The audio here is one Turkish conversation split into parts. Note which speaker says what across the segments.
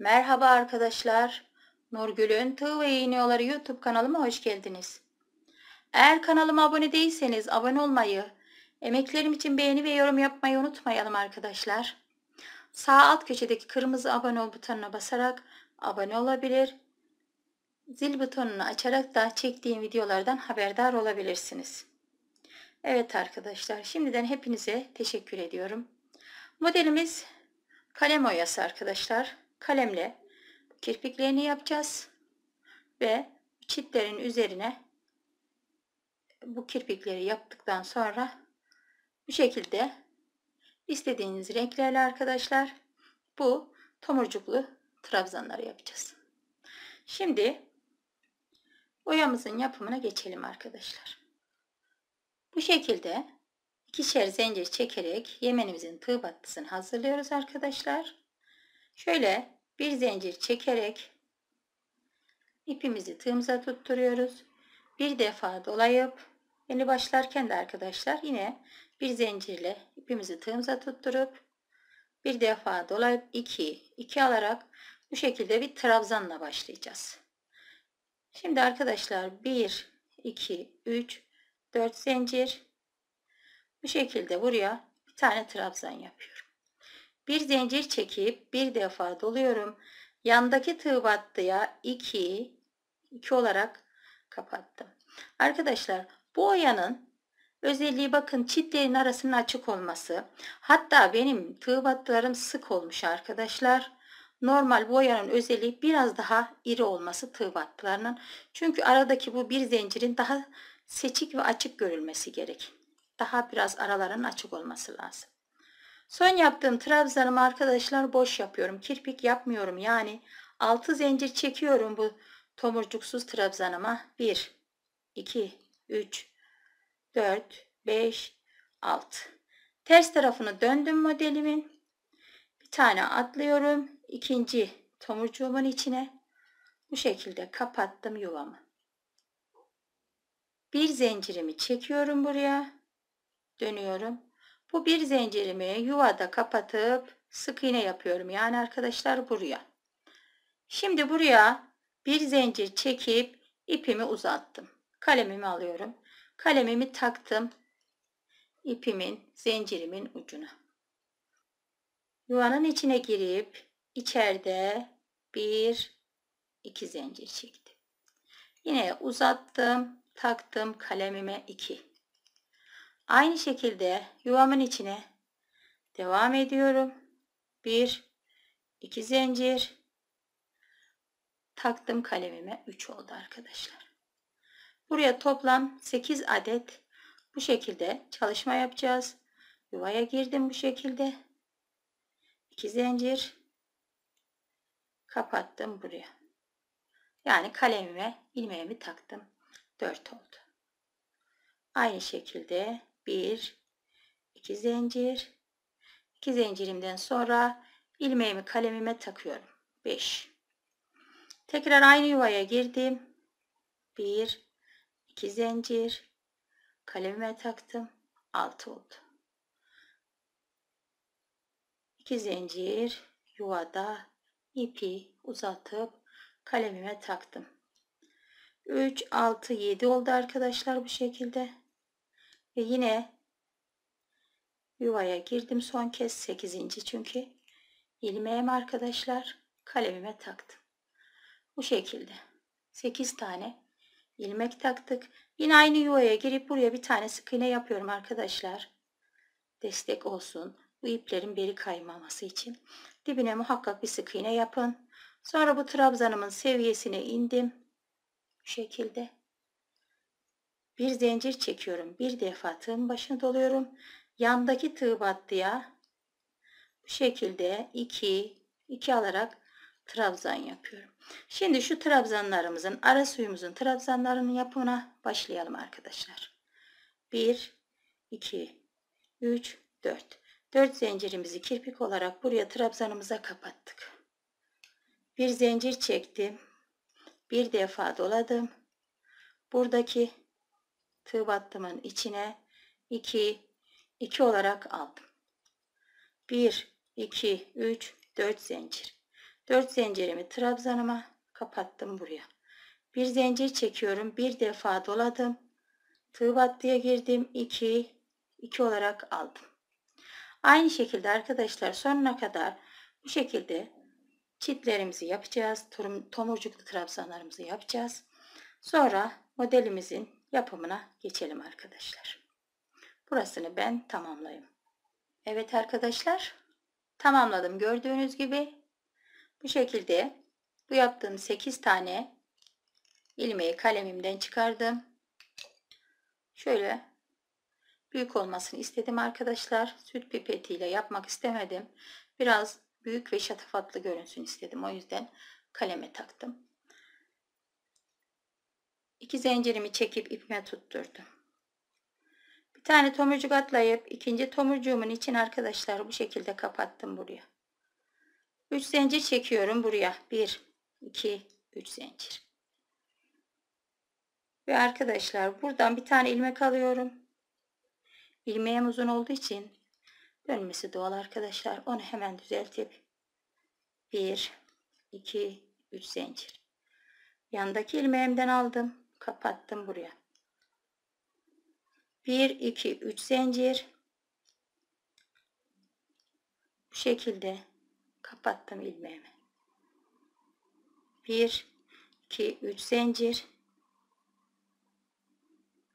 Speaker 1: Merhaba arkadaşlar. Nurgül'ün Tığ ve Yolları YouTube kanalıma hoş geldiniz. Eğer kanalıma abone değilseniz abone olmayı, emeklerim için beğeni ve yorum yapmayı unutmayalım arkadaşlar. Sağ alt köşedeki kırmızı abone ol butonuna basarak abone olabilir. Zil butonunu açarak da çektiğim videolardan haberdar olabilirsiniz. Evet arkadaşlar şimdiden hepinize teşekkür ediyorum. Modelimiz kalem oyası arkadaşlar kalemle kirpiklerini yapacağız. Ve çitlerin üzerine bu kirpikleri yaptıktan sonra bu şekilde istediğiniz renklerle arkadaşlar bu tomurcuklu trabzanları yapacağız. Şimdi boyamızın yapımına geçelim arkadaşlar. Bu şekilde ikişer zincir çekerek yemenimizin tığ battısını hazırlıyoruz arkadaşlar. Şöyle bir zincir çekerek ipimizi tığımıza tutturuyoruz. Bir defa dolayıp yeni başlarken de arkadaşlar yine bir zincirle ipimizi tığımıza tutturup bir defa dolayıp 2 2 alarak bu şekilde bir trabzanla başlayacağız. Şimdi arkadaşlar 1 2 3 4 zincir bu şekilde buraya bir tane trabzan yapıyorum. Bir zincir çekip bir defa doluyorum. Yandaki tığ battıya 2 2 olarak kapattım. Arkadaşlar bu oyanın özelliği bakın çitlerin arasının açık olması. Hatta benim tığ battılarım sık olmuş arkadaşlar. Normal bu oyanın özelliği biraz daha iri olması tığ battılarının. Çünkü aradaki bu bir zincirin daha seçik ve açık görülmesi gerek. Daha biraz araların açık olması lazım. Son yaptığım trabzanım arkadaşlar boş yapıyorum. Kirpik yapmıyorum. Yani 6 zincir çekiyorum bu tomurcuksuz trabzanıma. 1, 2, 3, 4, 5, 6. Ters tarafını döndüm modelimin. Bir tane atlıyorum. ikinci tomurcuğumun içine. Bu şekilde kapattım yuvamı. Bir zincirimi çekiyorum buraya. Dönüyorum bu bir zincirimi yuvada kapatıp sık iğne yapıyorum. Yani arkadaşlar buraya. Şimdi buraya bir zincir çekip ipimi uzattım. Kalemimi alıyorum. Kalemimi taktım ipimin, zincirimin ucuna. Yuvanın içine girip içeride bir iki zincir çektim. Yine uzattım, taktım kalemime iki. Aynı şekilde yuvamın içine devam ediyorum. 1 2 zincir taktım kalemime 3 oldu arkadaşlar. Buraya toplam 8 adet bu şekilde çalışma yapacağız. Yuvaya girdim bu şekilde. 2 zincir kapattım buraya. Yani kalemime ilmeğimi taktım. 4 oldu. Aynı şekilde 1 2 zincir 2 zincirimden sonra ilmeğimi kalemime takıyorum 5 tekrar aynı yuvaya girdim 1 2 zincir kalemime taktım 6 oldu 2 zincir yuvada ipi uzatıp kalemime taktım 3 6 7 oldu arkadaşlar bu şekilde ve yine yuvaya girdim son kez 8. çünkü ilmeğim arkadaşlar kalemime taktım. Bu şekilde 8 tane ilmek taktık. Yine aynı yuvaya girip buraya bir tane sık iğne yapıyorum arkadaşlar. Destek olsun. Bu iplerin beri kaymaması için. Dibine muhakkak bir sık iğne yapın. Sonra bu trabzanımın seviyesine indim. Bu şekilde. Bir zincir çekiyorum. Bir defa tığın başına doluyorum. Yandaki tığ battıya bu şekilde 2 2 alarak trabzan yapıyorum. Şimdi şu trabzanlarımızın ara suyumuzun trabzanlarının yapımına başlayalım arkadaşlar. 1 2 3 4 4 zincirimizi kirpik olarak buraya trabzanımıza kapattık. Bir zincir çektim. Bir defa doladım. Buradaki tığ battımın içine 2 2 olarak aldım. 1 2 3 4 zincir. 4 zincirimi trabzanıma kapattım buraya. Bir zincir çekiyorum. Bir defa doladım. Tığ battıya girdim. 2 2 olarak aldım. Aynı şekilde arkadaşlar sonuna kadar bu şekilde çitlerimizi yapacağız. Tomurcuklu trabzanlarımızı yapacağız. Sonra modelimizin yapımına geçelim arkadaşlar. Burasını ben tamamlayayım. Evet arkadaşlar tamamladım gördüğünüz gibi. Bu şekilde bu yaptığım 8 tane ilmeği kalemimden çıkardım. Şöyle büyük olmasını istedim arkadaşlar. Süt pipetiyle yapmak istemedim. Biraz büyük ve şatafatlı görünsün istedim. O yüzden kaleme taktım. İki zincirimi çekip ipime tutturdum. Bir tane tomurcuk atlayıp ikinci tomurcuğumun için arkadaşlar bu şekilde kapattım buraya. 3 zincir çekiyorum buraya. 1 2 3 zincir. Ve arkadaşlar buradan bir tane ilmek alıyorum. İlmeğim uzun olduğu için dönmesi doğal arkadaşlar. Onu hemen düzeltip 1 2 3 zincir. Yandaki ilmeğimden aldım kapattım buraya 1 2 3 zincir bu şekilde kapattım ilmeğimi 1 2 3 zincir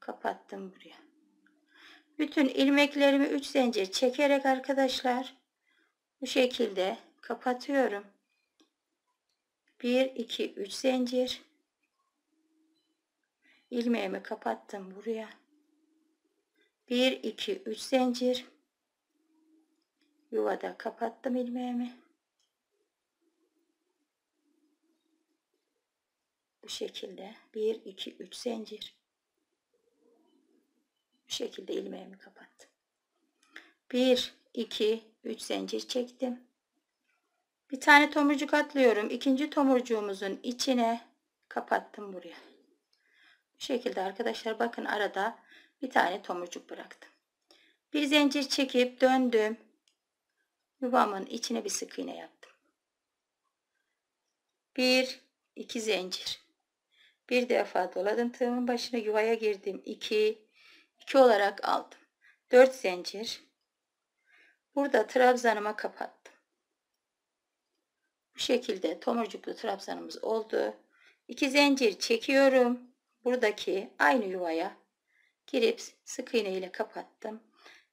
Speaker 1: kapattım buraya bütün ilmeklerimi 3 zincir çekerek arkadaşlar bu şekilde kapatıyorum 1 2 3 zincir ilmeğimi kapattım buraya 1 2 3 zincir yuvada kapattım ilmeğimi bu şekilde 1 2 3 zincir bu şekilde ilmeğimi kapattım 1 2 3 zincir çektim bir tane tomurcuk atlıyorum ikinci tomurcuğumuzun içine kapattım buraya bu şekilde arkadaşlar bakın arada bir tane tomurcuk bıraktım. Bir zincir çekip döndüm. Yuvamın içine bir sık iğne yaptım. Bir, iki zincir. Bir defa doladım tığımın başına yuvaya girdim. 2 iki olarak aldım. Dört zincir. Burada trabzanıma kapattım. Bu şekilde tomurcuklu trabzanımız oldu. İki zincir çekiyorum. Buradaki aynı yuvaya girip sık iğne ile kapattım.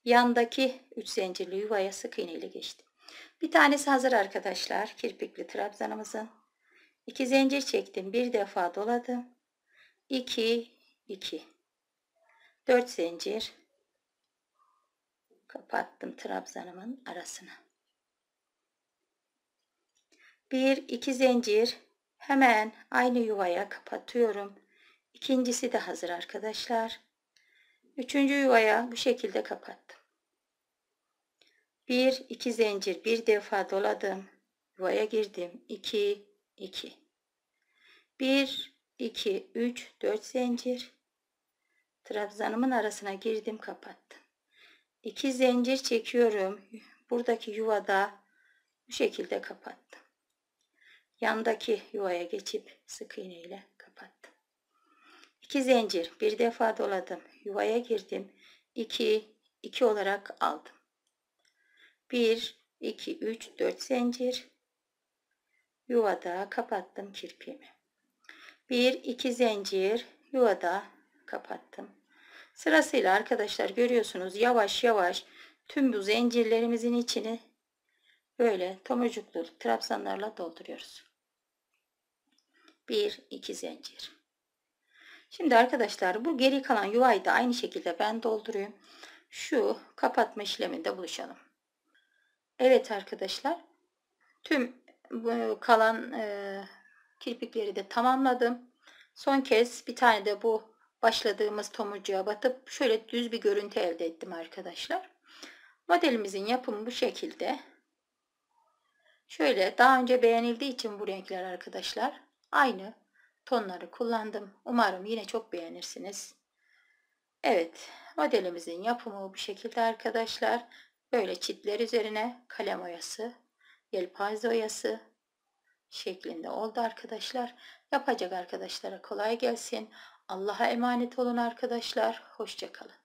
Speaker 1: Yandaki 3 zincirli yuvaya sık iğne ile geçtim. Bir tanesi hazır arkadaşlar. Kirpikli trabzanımızın. 2 zincir çektim. Bir defa doladım. 2 2 4 zincir kapattım trabzanımın arasına. 1 2 zincir hemen aynı yuvaya kapatıyorum. İkincisi de hazır arkadaşlar. Üçüncü yuvaya bu şekilde kapattım. Bir iki zincir bir defa doladım. Yuvaya girdim. 2 iki. Bir iki üç dört zincir trabzanımın arasına girdim kapattım. İki zincir çekiyorum. Buradaki yuvada bu şekilde kapattım. Yandaki yuvaya geçip sık iğne ile 2 zincir. Bir defa doladım. Yuvaya girdim. 2 2 olarak aldım. 1 2 3 4 zincir. Yuvada kapattım kirpimi. 1 2 zincir yuvada kapattım. Sırasıyla arkadaşlar görüyorsunuz yavaş yavaş tüm bu zincirlerimizin içini böyle tomurcuklu trabzanlarla dolduruyoruz. 1 2 zincir. Şimdi arkadaşlar bu geri kalan yuvayı da aynı şekilde ben dolduruyorum. Şu kapatma işleminde buluşalım. Evet arkadaşlar tüm kalan e, kirpikleri de tamamladım. Son kez bir tane de bu başladığımız tomurcuğa batıp şöyle düz bir görüntü elde ettim arkadaşlar. Modelimizin yapımı bu şekilde. Şöyle daha önce beğenildiği için bu renkler arkadaşlar aynı tonları kullandım. Umarım yine çok beğenirsiniz. Evet modelimizin yapımı bu şekilde arkadaşlar. Böyle çitler üzerine kalem oyası, yelpaze oyası şeklinde oldu arkadaşlar. Yapacak arkadaşlara kolay gelsin. Allah'a emanet olun arkadaşlar. Hoşçakalın.